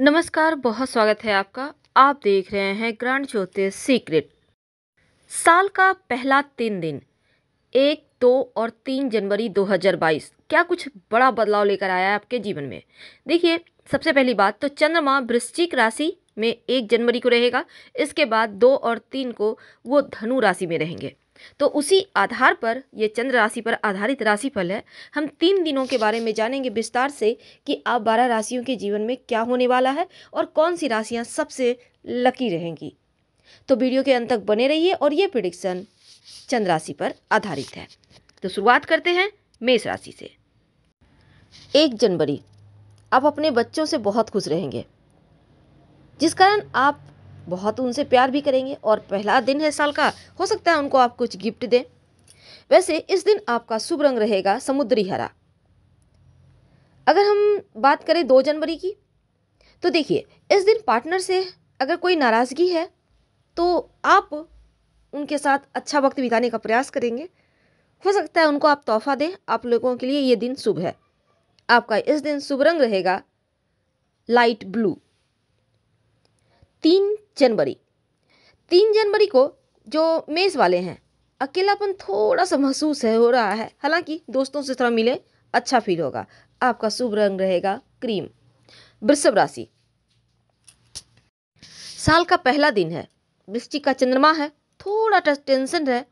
नमस्कार बहुत स्वागत है आपका आप देख रहे हैं ग्रांड ज्योतिष सीक्रेट साल का पहला तीन दिन एक दो और तीन जनवरी 2022 क्या कुछ बड़ा बदलाव लेकर आया है आपके जीवन में देखिए सबसे पहली बात तो चंद्रमा वृश्चिक राशि में एक जनवरी को रहेगा इसके बाद दो और तीन को वो धनु राशि में रहेंगे तो उसी आधार पर ये चंद्र राशि पर आधारित राशिफल है हम तीन दिनों के बारे में जानेंगे विस्तार से कि आप बारह राशियों के जीवन में क्या होने वाला है और कौन सी राशियां सबसे लकी रहेंगी तो वीडियो के अंत तक बने रहिए और ये प्रिडिक्शन चंद्र राशि पर आधारित है तो शुरुआत करते हैं मेष राशि से एक जनवरी आप अपने बच्चों से बहुत खुश रहेंगे जिस कारण आप बहुत उनसे प्यार भी करेंगे और पहला दिन है साल का हो सकता है उनको आप कुछ गिफ्ट दें वैसे इस दिन आपका शुभ रंग रहेगा समुद्री हरा अगर हम बात करें दो जनवरी की तो देखिए इस दिन पार्टनर से अगर कोई नाराज़गी है तो आप उनके साथ अच्छा वक्त बिताने का प्रयास करेंगे हो सकता है उनको आप तोहफा दें आप लोगों के लिए ये दिन शुभ है आपका इस दिन शुभ रंग रहेगा लाइट ब्लू तीन जनवरी तीन जनवरी को जो मेज वाले हैं अकेलापन थोड़ा सा महसूस है हो रहा है हालांकि दोस्तों से थोड़ा मिले अच्छा फील होगा आपका शुभ रंग रहेगा क्रीम वृषभ राशि साल का पहला दिन है वृश्चिक का चंद्रमा है थोड़ा टेंशन है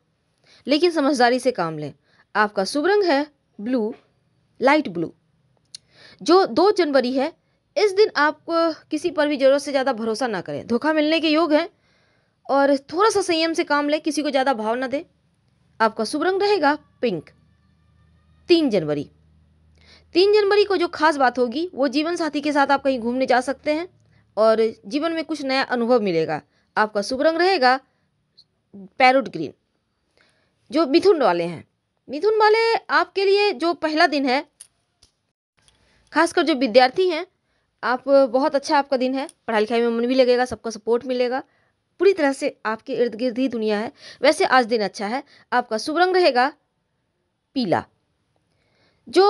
लेकिन समझदारी से काम लें आपका शुभ रंग है ब्लू लाइट ब्लू जो दो जनवरी है इस दिन आप किसी पर भी ज़रूरत से ज़्यादा भरोसा ना करें धोखा मिलने के योग हैं और थोड़ा सा संयम से काम लें किसी को ज़्यादा भाव ना दें आपका शुभ रंग रहेगा पिंक तीन जनवरी तीन जनवरी को जो खास बात होगी वो जीवन साथी के साथ आप कहीं घूमने जा सकते हैं और जीवन में कुछ नया अनुभव मिलेगा आपका शुभ रंग रहेगा पैरोट ग्रीन जो मिथुन वाले हैं मिथुन वाले आपके लिए जो पहला दिन है खासकर जो विद्यार्थी हैं आप बहुत अच्छा आपका दिन है पढ़ाई लिखाई में मन भी लगेगा सबका सपोर्ट मिलेगा पूरी तरह से आपके इर्द गिर्द ही दुनिया है वैसे आज दिन अच्छा है आपका शुभ रंग रहेगा पीला जो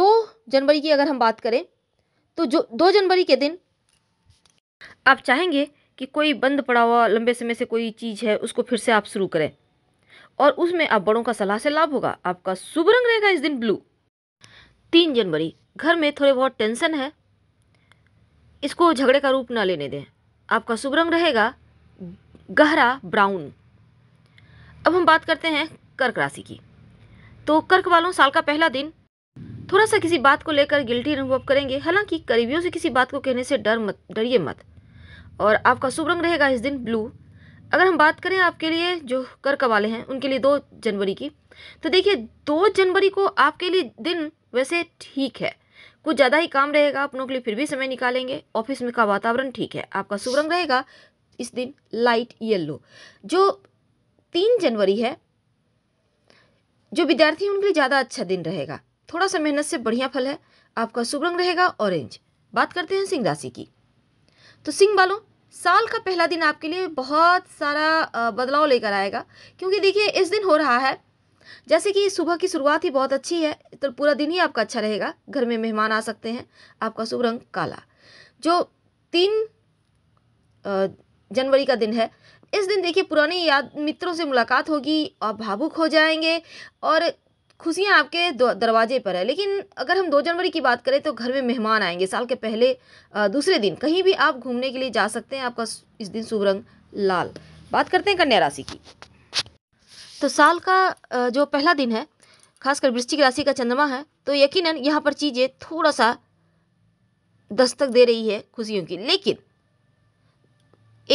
दो जनवरी की अगर हम बात करें तो जो दो जनवरी के दिन आप चाहेंगे कि कोई बंद पड़ा हुआ लंबे समय से कोई चीज़ है उसको फिर से आप शुरू करें और उसमें आप बड़ों का सलाह से लाभ होगा आपका शुभ रंग रहेगा इस दिन ब्लू तीन जनवरी घर में थोड़े बहुत टेंशन है इसको झगड़े का रूप ना लेने दें आपका शुभ रंग रहेगा गहरा ब्राउन अब हम बात करते हैं कर्क राशि की तो कर्क वालों साल का पहला दिन थोड़ा सा किसी बात को लेकर गिल्टी अनुभव करेंगे हालांकि करीबियों से किसी बात को कहने से डर मत डरिए मत और आपका शुभ रंग रहेगा इस दिन ब्लू अगर हम बात करें आपके लिए जो कर्क वाले हैं उनके लिए दो जनवरी की तो देखिए दो जनवरी को आपके लिए दिन वैसे ठीक है कुछ ज़्यादा ही काम रहेगा अपनों के लिए फिर भी समय निकालेंगे ऑफिस में का वातावरण ठीक है आपका शुभ रंग रहेगा इस दिन लाइट येल्लो जो तीन जनवरी है जो विद्यार्थी हैं उनके लिए ज़्यादा अच्छा दिन रहेगा थोड़ा सा मेहनत से बढ़िया फल है आपका शुभ रंग रहेगा ऑरेंज बात करते हैं सिंह राशि की तो सिंह वालों साल का पहला दिन आपके लिए बहुत सारा बदलाव लेकर आएगा क्योंकि देखिए इस दिन हो रहा है जैसे कि सुबह की शुरुआत ही बहुत अच्छी है तो पूरा दिन ही आपका अच्छा रहेगा घर में मेहमान आ सकते हैं आपका शुभ रंग काला जो तीन जनवरी का दिन है इस दिन देखिए पुराने याद मित्रों से मुलाकात होगी आप भावुक हो जाएंगे और खुशियाँ आपके दरवाजे पर है लेकिन अगर हम दो जनवरी की बात करें तो घर में मेहमान आएंगे साल के पहले दूसरे दिन कहीं भी आप घूमने के लिए जा सकते हैं आपका इस दिन शुभ रंग लाल बात करते हैं कन्या राशि की तो साल का जो पहला दिन है खासकर वृश्चिक राशि का चंद्रमा है तो यकीनन यहाँ पर चीज़ें थोड़ा सा दस्तक दे रही है खुशियों की लेकिन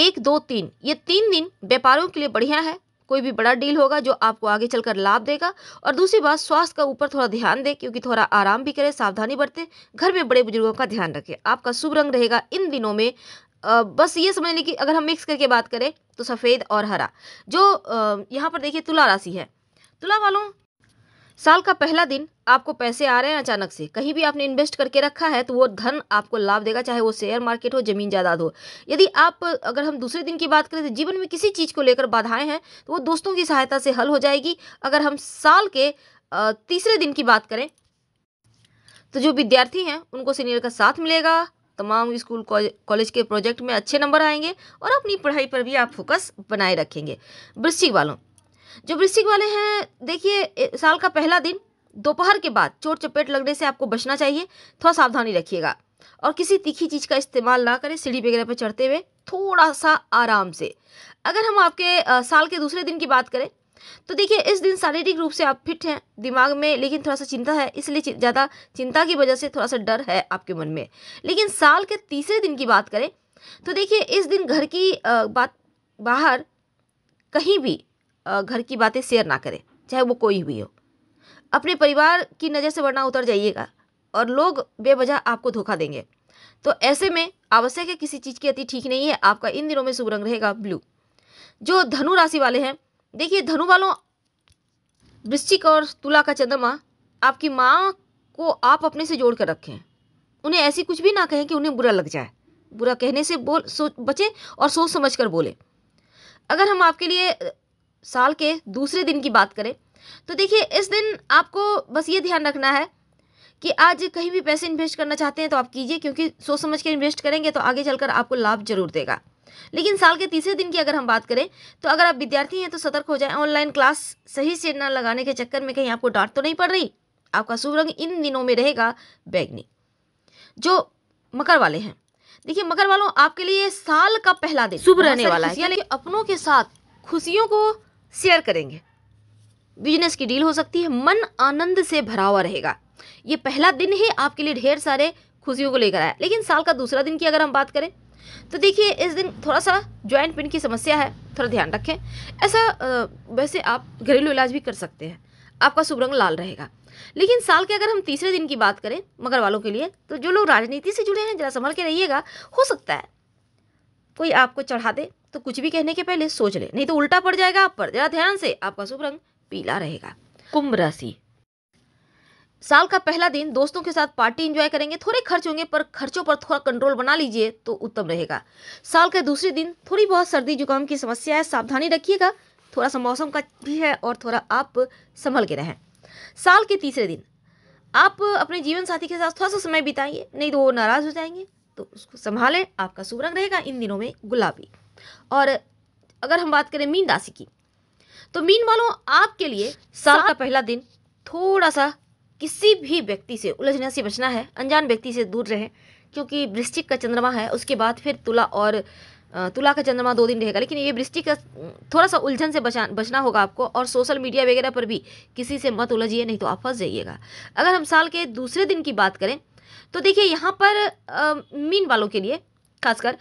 एक दो तीन ये तीन दिन व्यापारियों के लिए बढ़िया है कोई भी बड़ा डील होगा जो आपको आगे चलकर लाभ देगा और दूसरी बात स्वास्थ्य का ऊपर थोड़ा ध्यान दें क्योंकि थोड़ा आराम भी करें सावधानी बरतें घर में बड़े बुजुर्गों का ध्यान रखें आपका शुभ रंग रहेगा इन दिनों में बस ये समझ लें कि अगर हम मिक्स करके बात करें तो सफ़ेद और हरा जो यहाँ पर देखिए तुला राशि है तुला वालों साल का पहला दिन आपको पैसे आ रहे हैं अचानक से कहीं भी आपने इन्वेस्ट करके रखा है तो वो धन आपको लाभ देगा चाहे वो शेयर मार्केट हो जमीन जायदाद हो यदि आप अगर हम दूसरे दिन की बात करें तो जीवन में किसी चीज़ को लेकर बाधाएं हैं तो वो दोस्तों की सहायता से हल हो जाएगी अगर हम साल के तीसरे दिन की बात करें तो जो विद्यार्थी हैं उनको सीनियर का साथ मिलेगा तमाम स्कूल कॉलेज के प्रोजेक्ट में अच्छे नंबर आएंगे और अपनी पढ़ाई पर भी आप फोकस बनाए रखेंगे वृश्चिक वालों जो वृश्चिक वाले हैं देखिए साल का पहला दिन दोपहर के बाद चोट चपेट लगने से आपको बचना चाहिए थोड़ा सावधानी रखिएगा और किसी तीखी चीज़ का इस्तेमाल ना करें सीढ़ी वगैरह पर चढ़ते हुए थोड़ा सा आराम से अगर हम आपके साल के दूसरे दिन की बात करें तो देखिए इस दिन शारीरिक रूप से आप फिट हैं दिमाग में लेकिन थोड़ा सा चिंता है इसलिए ज़्यादा चिंता की वजह से थोड़ा सा डर है आपके मन में लेकिन साल के तीसरे दिन की बात करें तो देखिए इस दिन घर की बात बाहर कहीं भी घर की बातें शेयर ना करें चाहे वो कोई भी हो अपने परिवार की नज़र से वरना उतर जाइएगा और लोग बेवजह आपको धोखा देंगे तो ऐसे में आवश्यक है किसी चीज़ की अति ठीक नहीं है आपका इन दिनों में शुभ रंग रहेगा ब्लू जो धनु राशि वाले हैं देखिए धनु वालों वृश्चिक और तुला का चंद्रमा आपकी माँ को आप अपने से जोड़ कर रखें उन्हें ऐसी कुछ भी ना कहें कि उन्हें बुरा लग जाए बुरा कहने से बोल सोच बचें और सोच समझ कर बोलें अगर हम आपके लिए साल के दूसरे दिन की बात करें तो देखिए इस दिन आपको बस ये ध्यान रखना है कि आज कहीं भी पैसे इन्वेस्ट करना चाहते हैं तो आप कीजिए क्योंकि सोच समझ कर इन्वेस्ट करेंगे तो आगे चलकर आपको लाभ जरूर देगा लेकिन साल के तीसरे दिन की अगर हम बात करें तो अगर आप विद्यार्थी हैं तो सतर्क हो जाए ऑनलाइन क्लास सही से न लगाने के चक्कर में कहीं आपको डांट तो नहीं पड़ रही आपका शुभ रंग इन दिनों में रहेगा बैगनी जो मकर वाले हैं देखिए मकर वालों आपके लिए साल का पहला दिन शुभ रहने वाला है यानी अपनों के साथ खुशियों को शेयर करेंगे बिजनेस की डील हो सकती है मन आनंद से भरा हुआ रहेगा ये पहला दिन ही आपके लिए ढेर सारे खुशियों को लेकर आया लेकिन साल का दूसरा दिन की अगर हम बात करें तो देखिए इस दिन थोड़ा सा ज्वाइंट पेन की समस्या है थोड़ा ध्यान रखें ऐसा वैसे आप घरेलू इलाज भी कर सकते हैं आपका शुभ रंग लाल रहेगा लेकिन साल के अगर हम तीसरे दिन की बात करें मगर वालों के लिए तो जो लोग राजनीति से जुड़े हैं जरा संभल के रहिएगा हो सकता है कोई आपको चढ़ा दे तो कुछ भी कहने के पहले सोच ले नहीं तो उल्टा पड़ जाएगा आप पर जरा ध्यान से आपका शुभ रंग पीला रहेगा कुंभ राशि साल का पहला दिन दोस्तों के साथ पार्टी एंजॉय करेंगे थोड़े खर्च होंगे पर खर्चों पर थोड़ा कंट्रोल बना लीजिए तो उत्तम रहेगा साल के दूसरे दिन थोड़ी बहुत सर्दी जुकाम की समस्या है सावधानी रखिएगा थोड़ा सा मौसम का भी है और थोड़ा आप संभल के रहें साल के तीसरे दिन आप अपने जीवन साथी के साथ थोड़ा सा समय बिताइए नहीं तो वो नाराज़ हो जाएंगे तो उसको संभालें आपका शुभ रंग रहेगा इन दिनों में गुलाबी और अगर हम बात करें मीन राशि की तो मीन वालों आपके लिए साल का पहला दिन थोड़ा सा किसी भी व्यक्ति से उलझने से बचना है अनजान व्यक्ति से दूर रहें क्योंकि वृश्चिक का चंद्रमा है उसके बाद फिर तुला और तुला का चंद्रमा दो दिन रहेगा लेकिन ये वृष्टिक का थोड़ा सा उलझन से बचा बचना होगा आपको और सोशल मीडिया वगैरह पर भी किसी से मत उलझिए नहीं तो आप फंस जाइएगा अगर हम साल के दूसरे दिन की बात करें तो देखिए यहाँ पर मीन वालों के लिए खासकर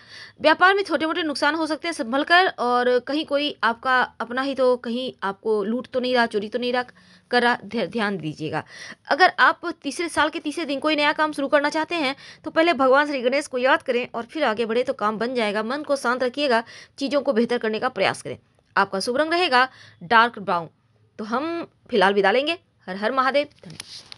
व्यापार में छोटे मोटे नुकसान हो सकते हैं संभल कर और कहीं कोई आपका अपना ही तो कहीं आपको लूट तो नहीं रहा चोरी तो नहीं रहा कर रहा ध्यान दीजिएगा अगर आप तीसरे साल के तीसरे दिन कोई नया काम शुरू करना चाहते हैं तो पहले भगवान श्री गणेश को याद करें और फिर आगे बढ़े तो काम बन जाएगा मन को शांत रखिएगा चीज़ों को बेहतर करने का प्रयास करें आपका शुभ रंग रहेगा डार्क ब्राउन तो हम फिलहाल विदा लेंगे हर हर महादेव धन्यवाद